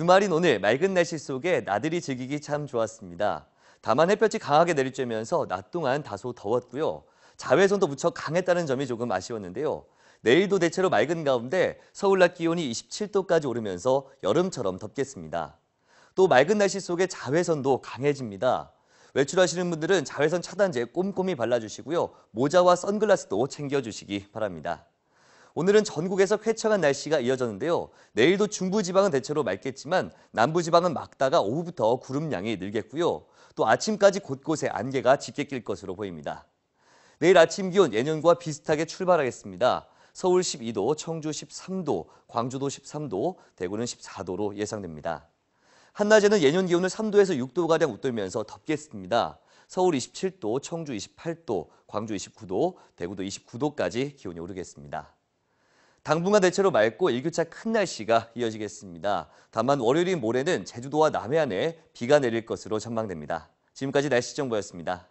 주말인 오늘 맑은 날씨 속에 나들이 즐기기 참 좋았습니다. 다만 햇볕이 강하게 내리쬐면서 낮 동안 다소 더웠고요. 자외선도 무척 강했다는 점이 조금 아쉬웠는데요. 내일도 대체로 맑은 가운데 서울 낮 기온이 27도까지 오르면서 여름처럼 덥겠습니다. 또 맑은 날씨 속에 자외선도 강해집니다. 외출하시는 분들은 자외선 차단제 꼼꼼히 발라주시고요. 모자와 선글라스도 챙겨주시기 바랍니다. 오늘은 전국에서 쾌청한 날씨가 이어졌는데요. 내일도 중부지방은 대체로 맑겠지만 남부지방은 막다가 오후부터 구름량이 늘겠고요. 또 아침까지 곳곳에 안개가 짙게 낄 것으로 보입니다. 내일 아침 기온 예년과 비슷하게 출발하겠습니다. 서울 12도, 청주 13도, 광주도 13도, 대구는 14도로 예상됩니다. 한낮에는 예년 기온을 3도에서 6도가량 웃돌면서 덥겠습니다. 서울 27도, 청주 28도, 광주 29도, 대구도 29도까지 기온이 오르겠습니다. 당분간 대체로 맑고 일교차 큰 날씨가 이어지겠습니다. 다만 월요일인 모레는 제주도와 남해안에 비가 내릴 것으로 전망됩니다. 지금까지 날씨 정보였습니다.